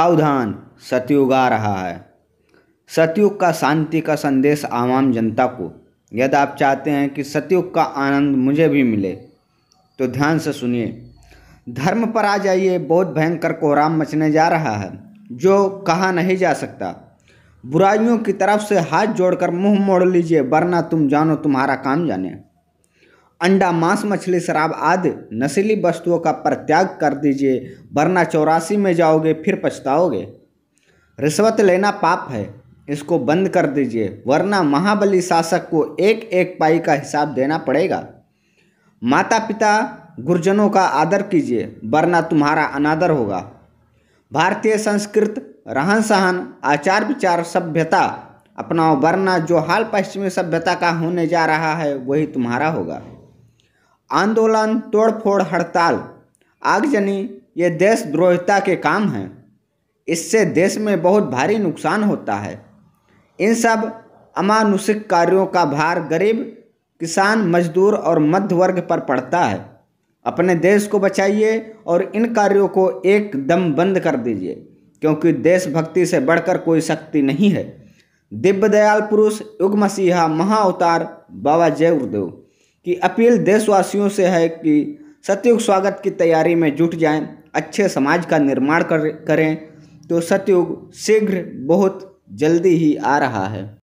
सावधान सतयुग आ रहा है सतयुग का शांति का संदेश आवाम जनता को यदि आप चाहते हैं कि सतयुग का आनंद मुझे भी मिले तो ध्यान से सुनिए धर्म पर आ जाइए बहुत भयंकर कोहराम मचने जा रहा है जो कहा नहीं जा सकता बुराइयों की तरफ से हाथ जोड़कर मुंह मोड़ लीजिए वरना तुम जानो तुम्हारा काम जाने अंडा मांस मछली शराब आदि नशीली वस्तुओं का परित्याग कर दीजिए वरना चौरासी में जाओगे फिर पछताओगे रिश्वत लेना पाप है इसको बंद कर दीजिए वरना महाबली शासक को एक एक पाई का हिसाब देना पड़ेगा माता पिता गुरजनों का आदर कीजिए वरना तुम्हारा अनादर होगा भारतीय संस्कृत रहन सहन आचार विचार सभ्यता अपनाओ वरना जो हाल पश्चिमी सभ्यता का होने जा रहा है वही तुम्हारा होगा आंदोलन तोड़फोड़ हड़ताल आगजनी ये देशद्रोहिता के काम हैं इससे देश में बहुत भारी नुकसान होता है इन सब अमानुषिक कार्यों का भार गरीब किसान मजदूर और मध्य वर्ग पर पड़ता है अपने देश को बचाइए और इन कार्यों को एकदम बंद कर दीजिए क्योंकि देशभक्ति से बढ़कर कोई शक्ति नहीं है दिव्य दयाल पुरुष युग मसीहा महाअवतार बाबा जय गुरुदेव कि अपील देशवासियों से है कि सतयुग स्वागत की तैयारी में जुट जाएं अच्छे समाज का निर्माण कर करें तो सतयुग शीघ्र बहुत जल्दी ही आ रहा है